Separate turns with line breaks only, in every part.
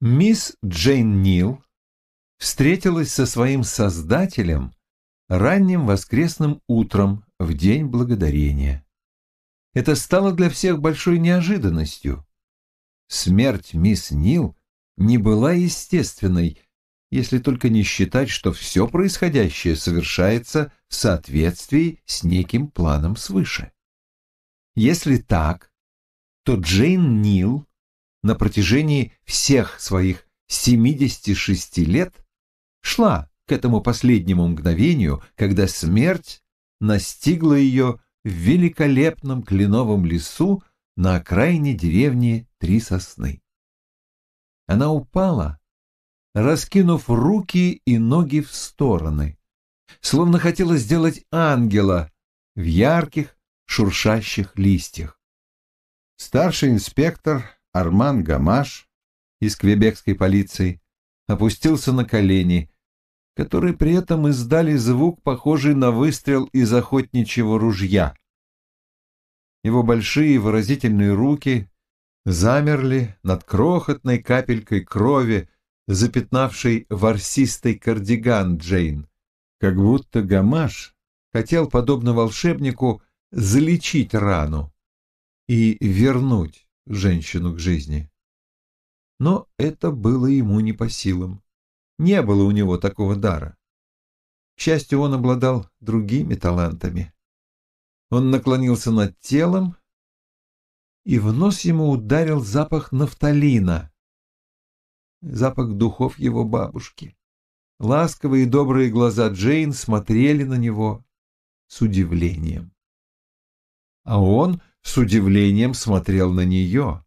Мисс Джейн Нил встретилась со своим создателем ранним воскресным утром в День Благодарения. Это стало для всех большой неожиданностью. Смерть мисс Нил не была естественной, если только не считать, что все происходящее совершается в соответствии с неким планом свыше. Если так, то Джейн Нил на протяжении всех своих 76 лет шла к этому последнему мгновению, когда смерть настигла ее в великолепном кленовом лесу на окраине деревни Три Сосны. Она упала, раскинув руки и ноги в стороны, словно хотела сделать ангела в ярких шуршащих листьях. Старший инспектор Арман Гамаш из квебекской полиции опустился на колени, которые при этом издали звук, похожий на выстрел из охотничьего ружья. Его большие выразительные руки замерли над крохотной капелькой крови, запятнавшей ворсистый кардиган Джейн, как будто Гамаш хотел, подобно волшебнику, залечить рану и вернуть женщину к жизни. Но это было ему не по силам. Не было у него такого дара. К счастью, он обладал другими талантами. Он наклонился над телом, и в нос ему ударил запах нафталина, запах духов его бабушки. Ласковые и добрые глаза Джейн смотрели на него с удивлением. А он с удивлением смотрел на нее.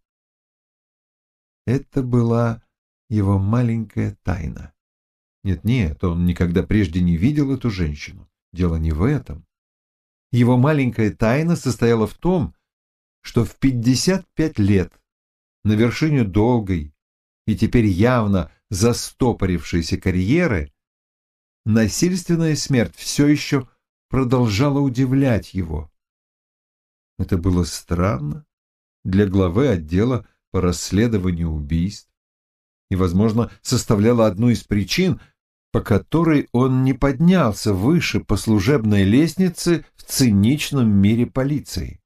Это была его маленькая тайна. Нет-нет, он никогда прежде не видел эту женщину. Дело не в этом. Его маленькая тайна состояла в том, что в 55 лет, на вершине долгой и теперь явно застопорившейся карьеры, насильственная смерть все еще продолжала удивлять его. Это было странно для главы отдела по расследованию убийств и, возможно, составляло одну из причин, по которой он не поднялся выше по служебной лестнице в циничном мире полиции.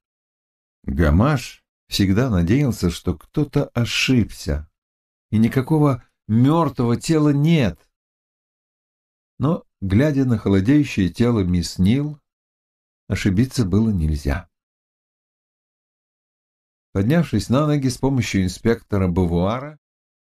Гамаш всегда надеялся, что кто-то ошибся, и никакого мертвого тела нет. Но, глядя на холодеющее тело мисс Нил, ошибиться было нельзя. Поднявшись на ноги с помощью инспектора Бавуара,